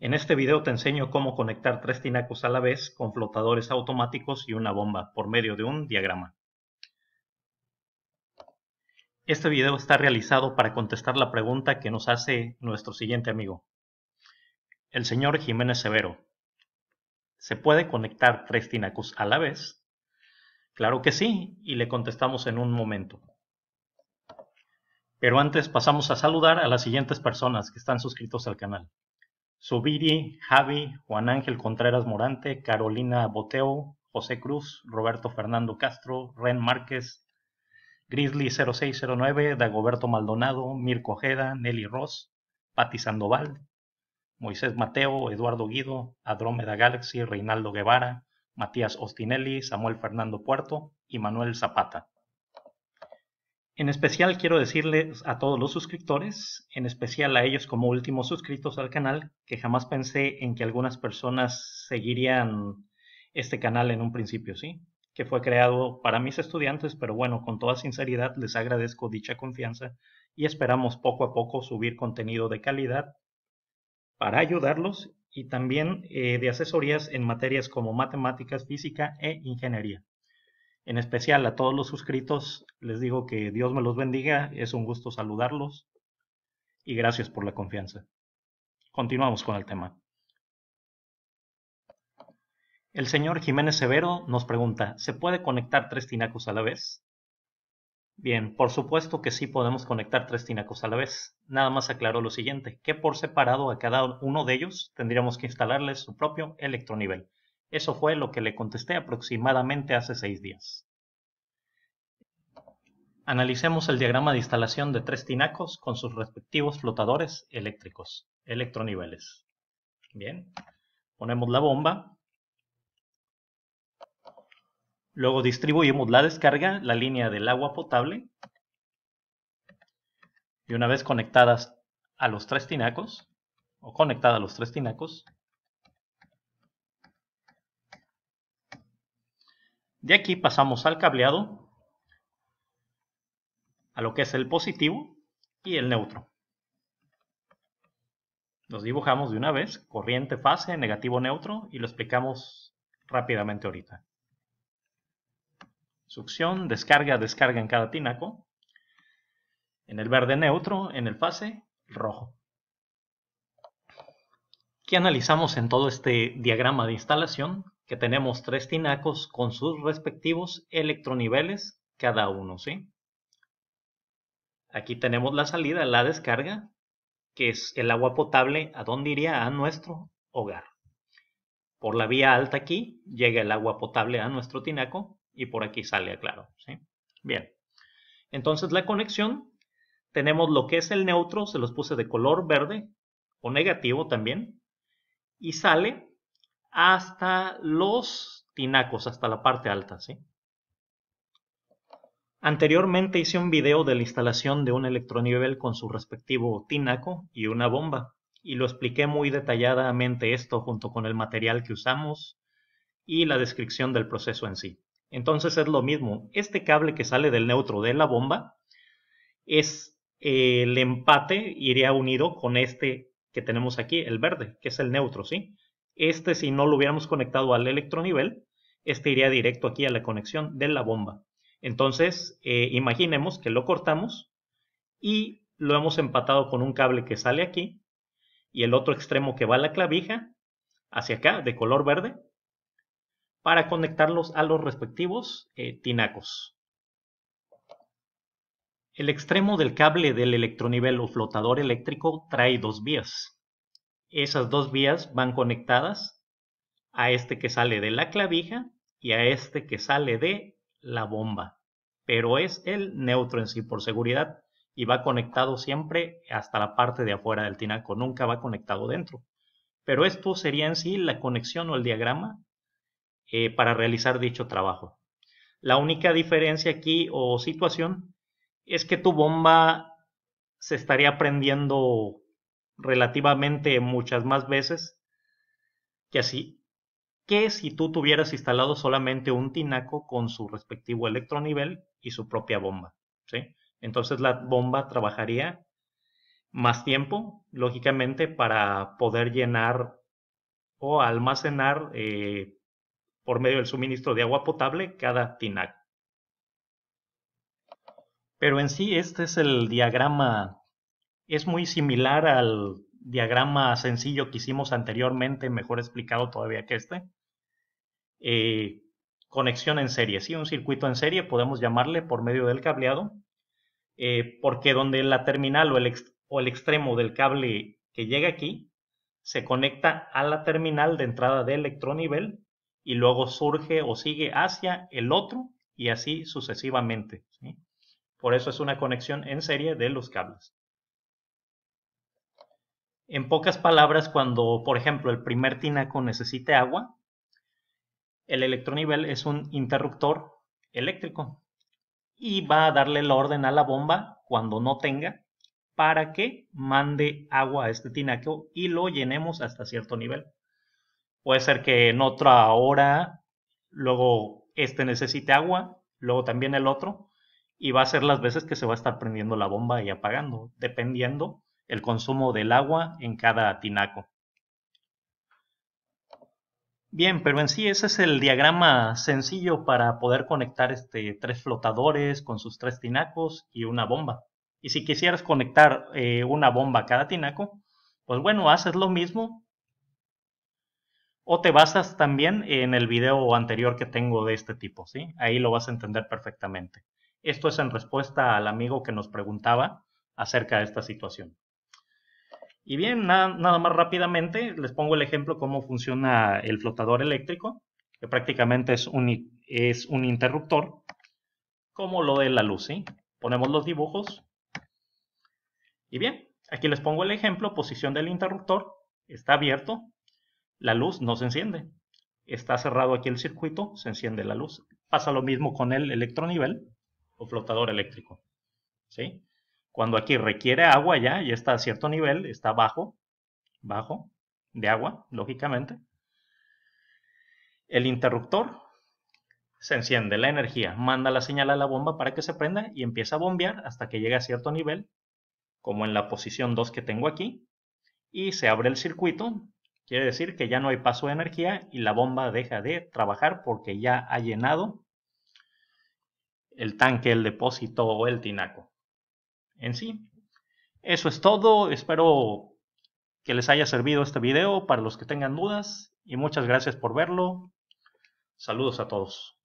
En este video te enseño cómo conectar tres tinacos a la vez con flotadores automáticos y una bomba por medio de un diagrama. Este video está realizado para contestar la pregunta que nos hace nuestro siguiente amigo, el señor Jiménez Severo. ¿Se puede conectar tres tinacos a la vez? Claro que sí, y le contestamos en un momento. Pero antes pasamos a saludar a las siguientes personas que están suscritos al canal. Subiri, Javi, Juan Ángel Contreras Morante, Carolina Boteo, José Cruz, Roberto Fernando Castro, Ren Márquez, Grizzly 0609, Dagoberto Maldonado, Mirko Ojeda, Nelly Ross, Pati Sandoval, Moisés Mateo, Eduardo Guido, Adrómeda Galaxy, Reinaldo Guevara, Matías Ostinelli, Samuel Fernando Puerto y Manuel Zapata. En especial quiero decirles a todos los suscriptores, en especial a ellos como últimos suscritos al canal, que jamás pensé en que algunas personas seguirían este canal en un principio, ¿sí? Que fue creado para mis estudiantes, pero bueno, con toda sinceridad les agradezco dicha confianza y esperamos poco a poco subir contenido de calidad para ayudarlos y también eh, de asesorías en materias como matemáticas, física e ingeniería. En especial a todos los suscritos, les digo que Dios me los bendiga, es un gusto saludarlos y gracias por la confianza. Continuamos con el tema. El señor Jiménez Severo nos pregunta, ¿se puede conectar tres tinacos a la vez? Bien, por supuesto que sí podemos conectar tres tinacos a la vez. Nada más aclaro lo siguiente, que por separado a cada uno de ellos tendríamos que instalarles su propio electronivel. Eso fue lo que le contesté aproximadamente hace seis días. Analicemos el diagrama de instalación de tres tinacos con sus respectivos flotadores eléctricos, electroniveles. Bien, ponemos la bomba. Luego distribuimos la descarga, la línea del agua potable. Y una vez conectadas a los tres tinacos, o conectada a los tres tinacos, De aquí pasamos al cableado, a lo que es el positivo y el neutro. Los dibujamos de una vez, corriente, fase, negativo, neutro, y lo explicamos rápidamente ahorita. Succión, descarga, descarga en cada tinaco. En el verde neutro, en el fase, rojo. ¿Qué analizamos en todo este diagrama de instalación? que tenemos tres tinacos con sus respectivos electroniveles cada uno, ¿sí? Aquí tenemos la salida, la descarga, que es el agua potable a dónde iría a nuestro hogar. Por la vía alta aquí llega el agua potable a nuestro tinaco y por aquí sale a claro, ¿sí? Bien. Entonces la conexión tenemos lo que es el neutro, se los puse de color verde o negativo también, y sale hasta los tinacos, hasta la parte alta, ¿sí? Anteriormente hice un video de la instalación de un electronivel con su respectivo tinaco y una bomba, y lo expliqué muy detalladamente esto junto con el material que usamos y la descripción del proceso en sí. Entonces es lo mismo, este cable que sale del neutro de la bomba es eh, el empate, iría unido con este que tenemos aquí, el verde, que es el neutro, ¿sí? Este, si no lo hubiéramos conectado al electronivel, este iría directo aquí a la conexión de la bomba. Entonces, eh, imaginemos que lo cortamos y lo hemos empatado con un cable que sale aquí y el otro extremo que va a la clavija, hacia acá, de color verde, para conectarlos a los respectivos eh, tinacos. El extremo del cable del electronivel o flotador eléctrico trae dos vías esas dos vías van conectadas a este que sale de la clavija y a este que sale de la bomba. Pero es el neutro en sí por seguridad y va conectado siempre hasta la parte de afuera del tinaco, nunca va conectado dentro. Pero esto sería en sí la conexión o el diagrama eh, para realizar dicho trabajo. La única diferencia aquí o situación es que tu bomba se estaría prendiendo relativamente muchas más veces que así que si tú tuvieras instalado solamente un tinaco con su respectivo electronivel y su propia bomba. ¿sí? Entonces la bomba trabajaría más tiempo, lógicamente, para poder llenar o almacenar eh, por medio del suministro de agua potable cada tinaco. Pero en sí este es el diagrama es muy similar al diagrama sencillo que hicimos anteriormente, mejor explicado todavía que este. Eh, conexión en serie, ¿sí? Un circuito en serie, podemos llamarle por medio del cableado, eh, porque donde la terminal o el, extremo del cable que llega aquí se conecta a la terminal de entrada de electronivel y luego surge o sigue hacia el otro y así sucesivamente. Por eso es una conexión en serie de los cables. En pocas palabras, cuando, por ejemplo, el primer tinaco necesite agua, el electronivel es un interruptor eléctrico y va a darle la orden a la bomba cuando no tenga para que mande agua a este tinaco y lo llenemos hasta cierto nivel. Puede ser que en otra hora, luego este necesite agua, luego también el otro, y va a ser las veces que se va a estar prendiendo la bomba y apagando, dependiendo el consumo del agua en cada tinaco. Bien, pero en sí ese es el diagrama sencillo para poder conectar este, tres flotadores con sus tres tinacos y una bomba. Y si quisieras conectar eh, una bomba a cada tinaco, pues bueno, haces lo mismo. O te basas también en el video anterior que tengo de este tipo, ¿sí? Ahí lo vas a entender perfectamente. Esto es en respuesta al amigo que nos preguntaba acerca de esta situación. Y bien, nada, más rápidamente les pongo el ejemplo cómo funciona el flotador eléctrico, que prácticamente es un, es un interruptor, como lo de la luz. ¿sí? Ponemos los dibujos. Y bien, aquí les pongo el ejemplo, posición del interruptor, está abierto, la luz no se enciende. Está cerrado aquí el circuito, se enciende la luz. Pasa lo mismo con el electronivel o flotador eléctrico. ¿sí? Cuando aquí requiere agua ya, ya está a cierto nivel, está bajo, bajo de agua, lógicamente. El interruptor se enciende la energía, manda la señal a la bomba para que se prenda y empieza a bombear hasta que llegue a cierto nivel, como en la posición 2 que tengo aquí, y se abre el circuito, quiere decir que ya no hay paso de energía y la bomba deja de trabajar porque ya ha llenado el tanque, el depósito o el tinaco en sí. Eso es todo, espero que les haya servido este video para los que tengan dudas y muchas gracias por verlo. Saludos a todos.